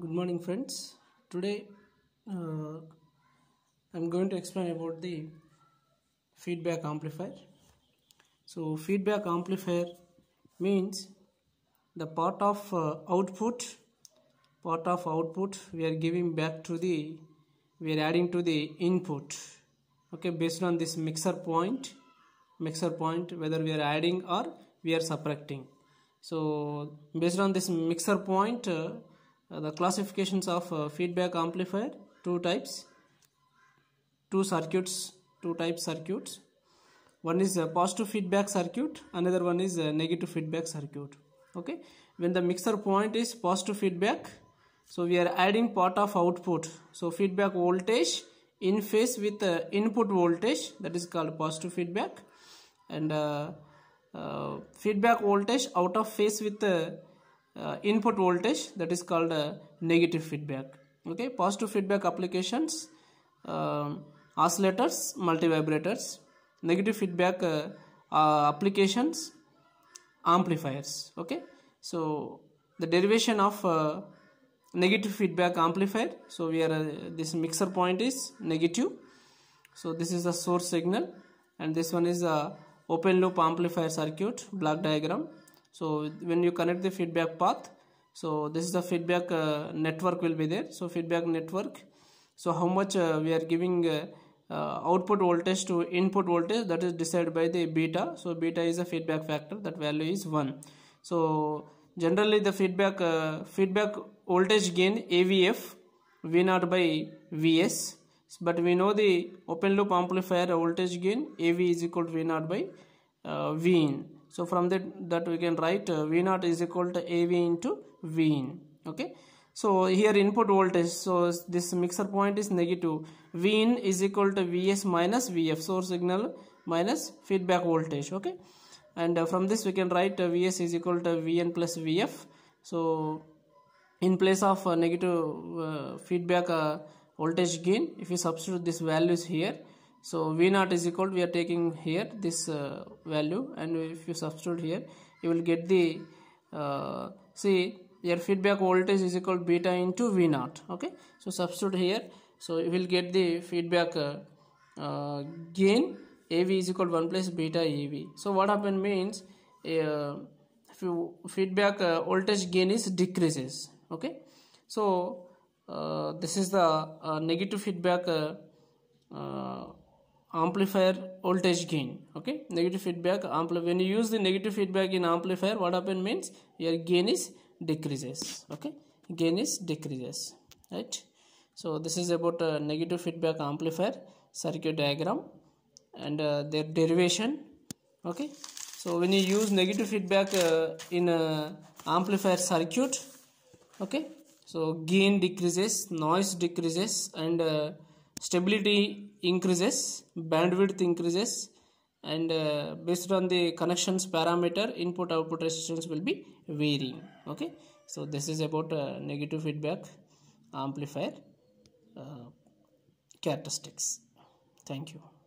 good morning friends today uh, i'm going to explain about the feedback amplifier so feedback amplifier means the part of uh, output part of output we are giving back to the we are adding to the input okay based on this mixer point mixer point whether we are adding or we are subtracting so based on this mixer point uh, uh, the classifications of uh, feedback amplifier two types two circuits two type circuits one is a positive feedback circuit another one is a negative feedback circuit okay when the mixer point is positive feedback so we are adding part of output so feedback voltage in phase with uh, input voltage that is called positive feedback and uh, feedback voltage out of phase with the uh, input voltage that is called a uh, negative feedback okay positive feedback applications uh, oscillators multi vibrators negative feedback uh, uh, applications amplifiers okay so the derivation of uh, negative feedback amplifier so we are this mixer point is negative so this is the source signal and this one is a open loop amplifier circuit block diagram so when you connect the feedback path so this is the feedback uh, network will be there so feedback network so how much uh, we are giving uh, uh, output voltage to input voltage that is decided by the beta so beta is a feedback factor that value is 1 so generally the feedback uh, feedback voltage gain avf v naught by vs but we know the open loop amplifier voltage gain AV is equal to V naught by uh, V so from that that we can write uh, v naught is equal to av into v in okay so here input voltage so this mixer point is negative v in is equal to vs minus vf source signal minus feedback voltage okay and uh, from this we can write uh, vs is equal to vn plus vf so in place of uh, negative uh, feedback uh, voltage gain if we substitute these values here so v naught is equal we are taking here this uh, value and if you substitute here you will get the uh, see your feedback voltage is equal beta into v naught okay so substitute here so you will get the feedback uh, uh gain av is equal 1 plus beta av so what happened means uh, feedback uh, voltage gain is decreases okay so this is the negative feedback amplifier voltage gain okay negative feedback amplifier. when you use the negative feedback in amplifier what happen means your gain is decreases okay gain is decreases right so this is about uh, negative feedback amplifier circuit diagram and uh, their derivation okay so when you use negative feedback uh, in a amplifier circuit okay so gain decreases noise decreases and uh, stability increases bandwidth increases and uh, based on the connections parameter input output resistance will be varying okay so this is about uh, negative feedback amplifier uh, characteristics thank you